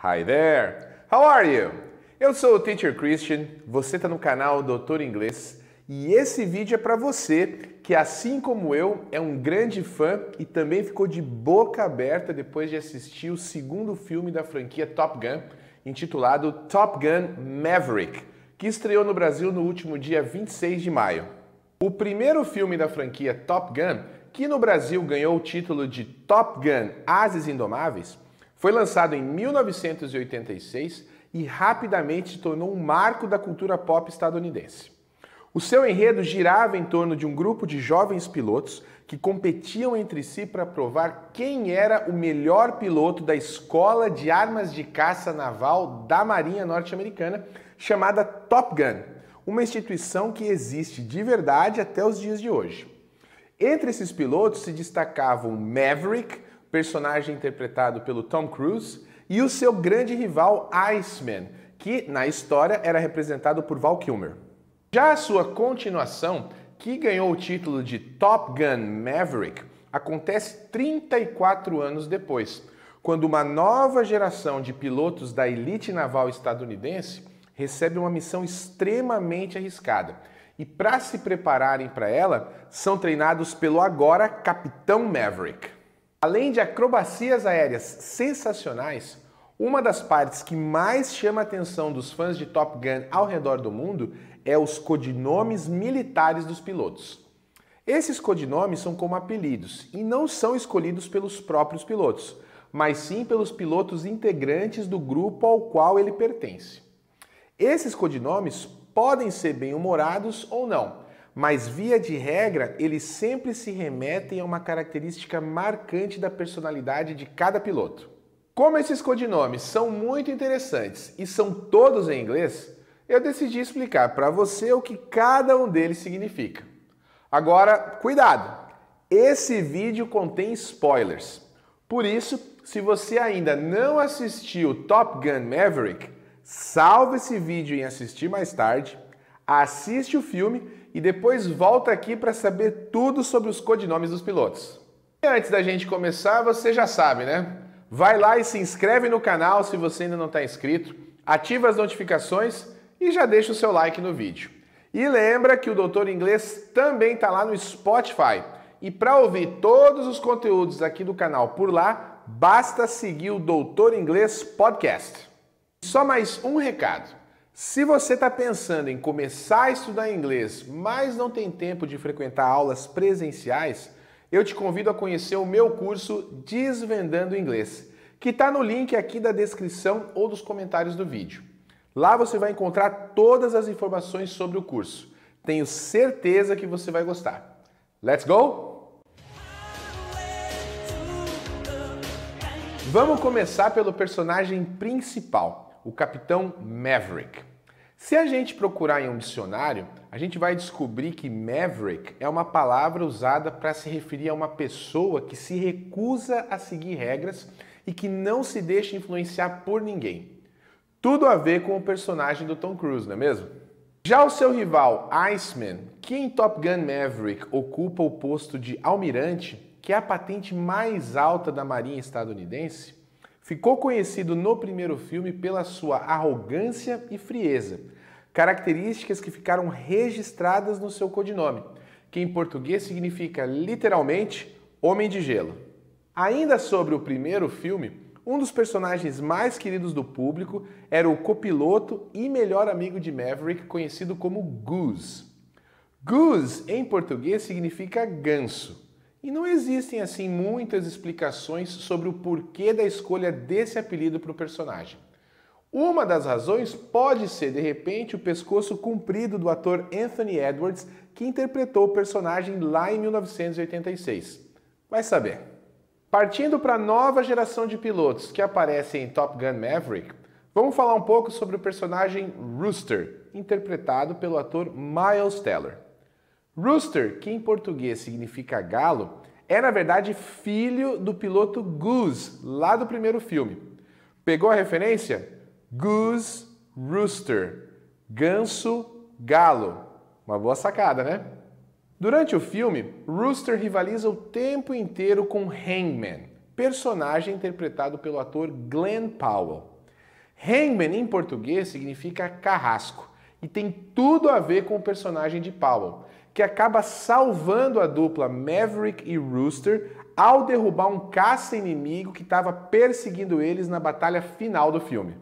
Hi there! How are you? Eu sou o Teacher Christian, você está no canal Doutor Inglês e esse vídeo é para você que, assim como eu, é um grande fã e também ficou de boca aberta depois de assistir o segundo filme da franquia Top Gun, intitulado Top Gun Maverick, que estreou no Brasil no último dia 26 de maio. O primeiro filme da franquia Top Gun, que no Brasil ganhou o título de Top Gun Ases Indomáveis, foi lançado em 1986 e rapidamente se tornou um marco da cultura pop estadunidense. O seu enredo girava em torno de um grupo de jovens pilotos que competiam entre si para provar quem era o melhor piloto da escola de armas de caça naval da Marinha Norte-Americana, chamada Top Gun, uma instituição que existe de verdade até os dias de hoje. Entre esses pilotos se destacavam Maverick, personagem interpretado pelo Tom Cruise, e o seu grande rival Iceman, que na história era representado por Val Kilmer. Já a sua continuação, que ganhou o título de Top Gun Maverick, acontece 34 anos depois, quando uma nova geração de pilotos da elite naval estadunidense recebe uma missão extremamente arriscada. E para se prepararem para ela, são treinados pelo agora Capitão Maverick. Além de acrobacias aéreas sensacionais, uma das partes que mais chama a atenção dos fãs de Top Gun ao redor do mundo é os codinomes militares dos pilotos. Esses codinomes são como apelidos e não são escolhidos pelos próprios pilotos, mas sim pelos pilotos integrantes do grupo ao qual ele pertence. Esses codinomes podem ser bem-humorados ou não, mas via de regra, eles sempre se remetem a uma característica marcante da personalidade de cada piloto. Como esses codinomes são muito interessantes e são todos em inglês, eu decidi explicar para você o que cada um deles significa. Agora, cuidado! Esse vídeo contém spoilers. Por isso, se você ainda não assistiu Top Gun Maverick, salve esse vídeo em assistir mais tarde, assiste o filme e depois volta aqui para saber tudo sobre os codinomes dos pilotos. E antes da gente começar, você já sabe, né? Vai lá e se inscreve no canal se você ainda não está inscrito, ativa as notificações e já deixa o seu like no vídeo. E lembra que o Doutor Inglês também está lá no Spotify. E para ouvir todos os conteúdos aqui do canal por lá, basta seguir o Doutor Inglês Podcast. Só mais um recado. Se você está pensando em começar a estudar inglês, mas não tem tempo de frequentar aulas presenciais, eu te convido a conhecer o meu curso Desvendando Inglês, que está no link aqui da descrição ou dos comentários do vídeo. Lá você vai encontrar todas as informações sobre o curso. Tenho certeza que você vai gostar. Let's go! Vamos começar pelo personagem principal o Capitão Maverick. Se a gente procurar em um dicionário, a gente vai descobrir que Maverick é uma palavra usada para se referir a uma pessoa que se recusa a seguir regras e que não se deixa influenciar por ninguém. Tudo a ver com o personagem do Tom Cruise, não é mesmo? Já o seu rival Iceman, que em Top Gun Maverick ocupa o posto de almirante, que é a patente mais alta da Marinha estadunidense, Ficou conhecido no primeiro filme pela sua arrogância e frieza, características que ficaram registradas no seu codinome, que em português significa literalmente Homem de Gelo. Ainda sobre o primeiro filme, um dos personagens mais queridos do público era o copiloto e melhor amigo de Maverick, conhecido como Goose. Goose em português significa ganso. E não existem assim muitas explicações sobre o porquê da escolha desse apelido para o personagem. Uma das razões pode ser, de repente, o pescoço comprido do ator Anthony Edwards, que interpretou o personagem lá em 1986. Vai saber. Partindo para a nova geração de pilotos que aparecem em Top Gun Maverick, vamos falar um pouco sobre o personagem Rooster, interpretado pelo ator Miles Teller. Rooster, que em português significa galo, é na verdade filho do piloto Goose, lá do primeiro filme. Pegou a referência? Goose, rooster. Ganso, galo. Uma boa sacada, né? Durante o filme, Rooster rivaliza o tempo inteiro com Hangman, personagem interpretado pelo ator Glenn Powell. Hangman em português significa carrasco e tem tudo a ver com o personagem de Powell, que acaba salvando a dupla Maverick e Rooster ao derrubar um caça-inimigo que estava perseguindo eles na batalha final do filme.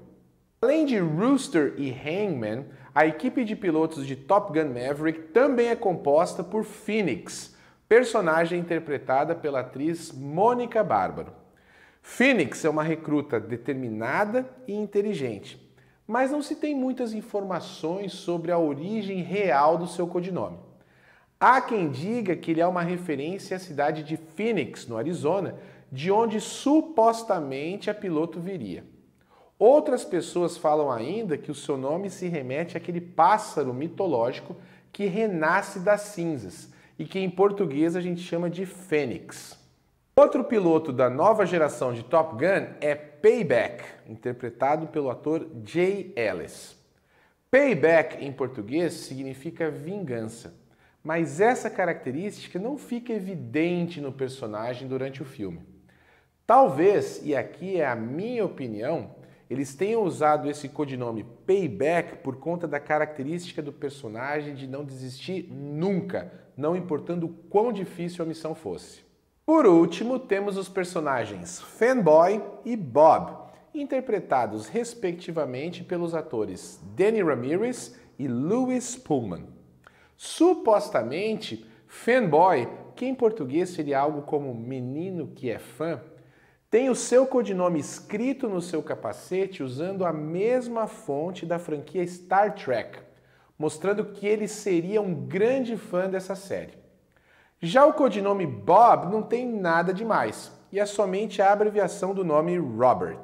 Além de Rooster e Hangman, a equipe de pilotos de Top Gun Maverick também é composta por Phoenix, personagem interpretada pela atriz Mônica Bárbaro. Phoenix é uma recruta determinada e inteligente, mas não se tem muitas informações sobre a origem real do seu codinome. Há quem diga que ele é uma referência à cidade de Phoenix, no Arizona, de onde supostamente a piloto viria. Outras pessoas falam ainda que o seu nome se remete àquele pássaro mitológico que renasce das cinzas e que em português a gente chama de fênix. Outro piloto da nova geração de Top Gun é Payback, interpretado pelo ator Jay Ellis. Payback em português significa vingança mas essa característica não fica evidente no personagem durante o filme. Talvez, e aqui é a minha opinião, eles tenham usado esse codinome Payback por conta da característica do personagem de não desistir nunca, não importando quão difícil a missão fosse. Por último, temos os personagens Fanboy e Bob, interpretados respectivamente pelos atores Danny Ramirez e Louis Pullman. Supostamente, fanboy, que em português seria algo como menino que é fã, tem o seu codinome escrito no seu capacete usando a mesma fonte da franquia Star Trek, mostrando que ele seria um grande fã dessa série. Já o codinome Bob não tem nada demais e é somente a abreviação do nome Robert.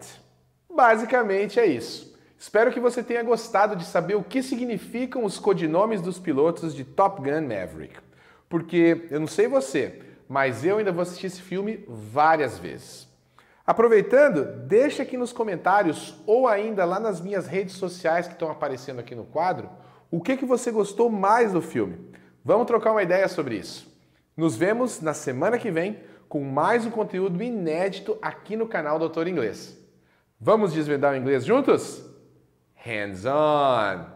Basicamente é isso. Espero que você tenha gostado de saber o que significam os codinomes dos pilotos de Top Gun Maverick. Porque eu não sei você, mas eu ainda vou assistir esse filme várias vezes. Aproveitando, deixa aqui nos comentários ou ainda lá nas minhas redes sociais que estão aparecendo aqui no quadro, o que, que você gostou mais do filme. Vamos trocar uma ideia sobre isso. Nos vemos na semana que vem com mais um conteúdo inédito aqui no canal Doutor Inglês. Vamos desvendar o inglês juntos? hands on.